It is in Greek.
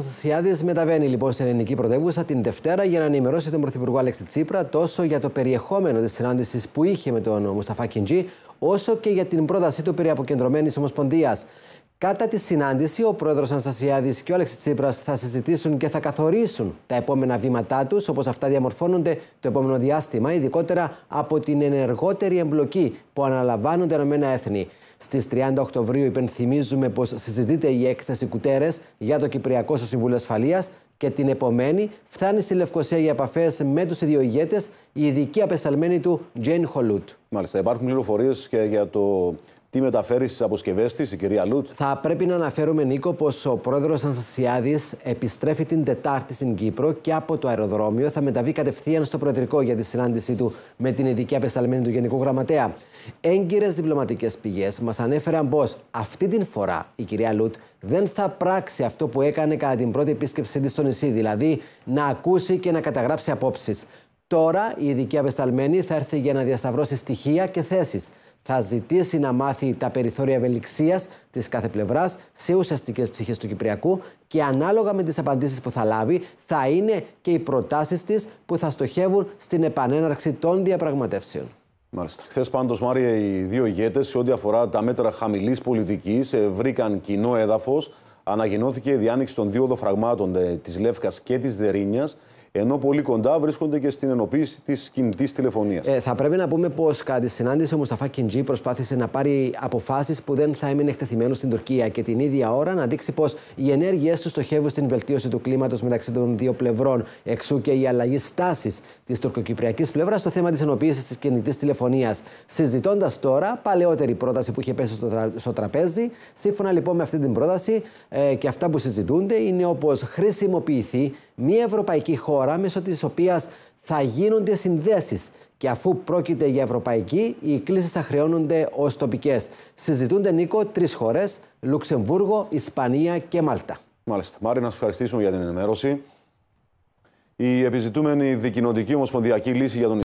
Αναστασιάδης μεταβαίνει λοιπόν στην ελληνική πρωτεύουσα την Δευτέρα για να ενημερώσει τον Πρωθυπουργό Αλέξη Τσίπρα τόσο για το περιεχόμενο της συνάντησης που είχε με τον Μουσταφά Κιντζή, όσο και για την πρότασή του περί αποκεντρωμένης ομοσπονδίας. Κατά τη συνάντηση, ο πρόεδρος Αναστασιάδης και ο Αλέξη Τσίπρας θα συζητήσουν και θα καθορίσουν τα επόμενα βήματά τους, όπως αυτά διαμορφώνονται το επόμενο διάστημα, ειδικότερα από την ενεργότερη εμπλοκή που αναλαμβάνουν τα Έθνη. Στις 30 Οκτωβρίου, υπενθυμίζουμε πως συζητείται η έκθεση Κουτέρες για το Κυπριακό στο Συμβούλιο Ασφαλείας και την επομένη φτάνει στη Λευκοσία για επαφές με τους δύο η ειδική απεσταλμένη του Τζέιν Χολούτ. Μάλιστα, υπάρχουν πληροφορίες και για το τι μεταφέρεις στις αποσκευές της, η κυρία Λουτ. Θα πρέπει να αναφέρουμε, Νίκο, πως ο πρόεδρος Αναστασιάδης επιστρέφει την Τετάρτη στην Κύπρο και από το αεροδρόμιο θα μεταβεί κατευθείαν στο Προεδρικό για τη συνάντησή του με την ειδική απεσταλμένη του Γενικού Γραμματέα. Έγκυρες διπλωματικές πηγές μας ανέφεραν πως αυτή την φορά η κυρία Λουτ δεν θα πράξει αυτό που έκανε κατά την πρώτη επίσκεψή της στο νησί, δηλαδή να ακούσει και να καταγράψει απόψεις. Τώρα η ειδική απεσταλμένη θα έρθει για να διασταυρώσει στοιχεία και θέσεις θα ζητήσει να μάθει τα περιθώρια ευελιξίας της κάθε πλευράς σε ουσιαστικές ψυχές του Κυπριακού και ανάλογα με τις απαντήσεις που θα λάβει, θα είναι και οι προτάσεις της που θα στοχεύουν στην επανέναρξη των διαπραγματεύσεων. Μάλιστα. Χθες, πάντως, Μάρια, οι δύο ηγέτες, σε ό,τι αφορά τα μέτρα χαμηλής πολιτικής, ε, βρήκαν κοινό έδαφος. Αναγεννώθηκε η διάνοιξη των δύο δοφραγμάτων ε, της Λεύκας και της Δερίνιας ενώ πολύ κοντά βρίσκονται και στην ενοποίηση της κινητής τηλεφωνίας. Ε, θα πρέπει να πούμε πως κατά τη συνάντηση ο Μουσταφά Κιντζή προσπάθησε να πάρει αποφάσεις που δεν θα έμεινε εκτεθειμένος στην Τουρκία και την ίδια ώρα να δείξει πως οι ενέργειές του στοχεύουν στην βελτίωση του κλίματος μεταξύ των δύο πλευρών. Εξού και η αλλαγή στάσης της τουρκοκυπριακής πλευράς στο θέμα της ενοποίησης της κινητής τηλεφωνίας. Συζητώντας τώρα παλαιότερη πρόταση που είχε πέσει στο, τραπέζι, σύμφωνα λοιπόν με αυτή την πρόταση ε, και αυτά που συζητούνται είναι όπως χρησιμοποιηθεί μια ευρωπαϊκή χώρα μέσω της οποίας θα γίνονται συνδέσεις και αφού πρόκειται για ευρωπαϊκή, οι κλήσει θα χρεώνονται ως τοπικές. Συζητούνται, Νίκο, τρεις χώρες: Λουξεμβούργο, Ισπανία και Μάλτα. Μάλιστα. Μάρι, να σας ευχαριστήσουμε για την ενημέρωση. Η επιζητούμενη δικοινοτική ομοσπονδιακή λύση για τον